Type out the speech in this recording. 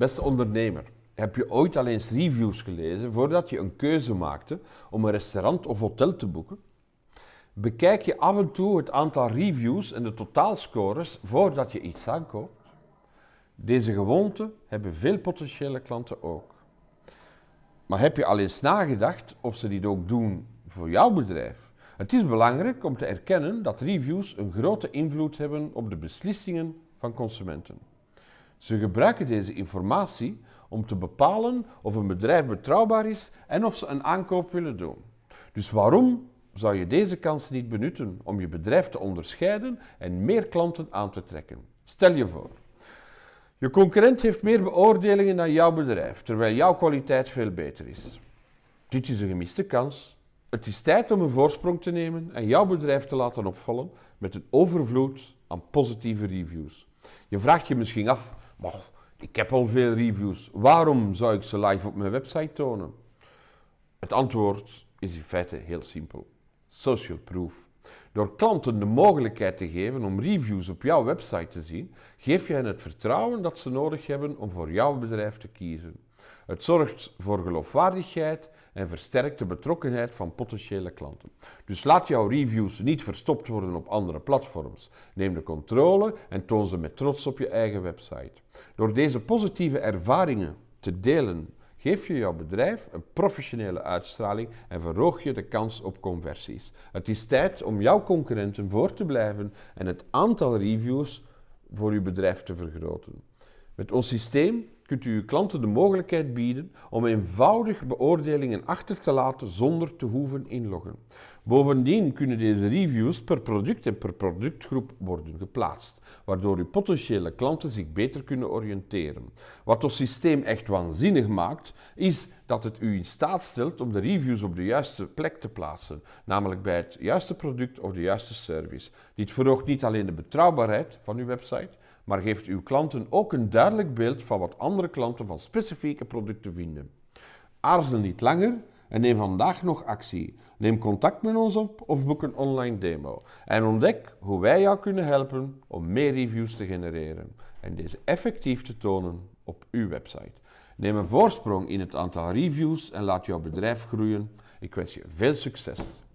Beste ondernemer, heb je ooit al eens reviews gelezen voordat je een keuze maakte om een restaurant of hotel te boeken? Bekijk je af en toe het aantal reviews en de totaalscores voordat je iets aankoopt? Deze gewoonte hebben veel potentiële klanten ook. Maar heb je al eens nagedacht of ze dit ook doen voor jouw bedrijf? Het is belangrijk om te erkennen dat reviews een grote invloed hebben op de beslissingen van consumenten. Ze gebruiken deze informatie om te bepalen of een bedrijf betrouwbaar is en of ze een aankoop willen doen. Dus waarom zou je deze kans niet benutten om je bedrijf te onderscheiden en meer klanten aan te trekken? Stel je voor, je concurrent heeft meer beoordelingen dan jouw bedrijf, terwijl jouw kwaliteit veel beter is. Dit is een gemiste kans. Het is tijd om een voorsprong te nemen en jouw bedrijf te laten opvallen met een overvloed aan positieve reviews. Je vraagt je misschien af maar ik heb al veel reviews. Waarom zou ik ze live op mijn website tonen? Het antwoord is in feite heel simpel. Social proof. Door klanten de mogelijkheid te geven om reviews op jouw website te zien, geef je hen het vertrouwen dat ze nodig hebben om voor jouw bedrijf te kiezen. Het zorgt voor geloofwaardigheid en versterkt de betrokkenheid van potentiële klanten. Dus laat jouw reviews niet verstopt worden op andere platforms. Neem de controle en toon ze met trots op je eigen website. Door deze positieve ervaringen te delen, geef je jouw bedrijf een professionele uitstraling en verhoog je de kans op conversies. Het is tijd om jouw concurrenten voor te blijven en het aantal reviews voor je bedrijf te vergroten. Met ons systeem kunt u uw klanten de mogelijkheid bieden om eenvoudig beoordelingen achter te laten zonder te hoeven inloggen. Bovendien kunnen deze reviews per product en per productgroep worden geplaatst, waardoor uw potentiële klanten zich beter kunnen oriënteren. Wat ons systeem echt waanzinnig maakt, is dat het u in staat stelt om de reviews op de juiste plek te plaatsen, namelijk bij het juiste product of de juiste service. Dit verhoogt niet alleen de betrouwbaarheid van uw website, maar geeft uw klanten ook een duidelijk beeld van wat andere klanten van specifieke producten vinden. Aarzel niet langer en neem vandaag nog actie. Neem contact met ons op of boek een online demo. En ontdek hoe wij jou kunnen helpen om meer reviews te genereren en deze effectief te tonen op uw website. Neem een voorsprong in het aantal reviews en laat jouw bedrijf groeien. Ik wens je veel succes.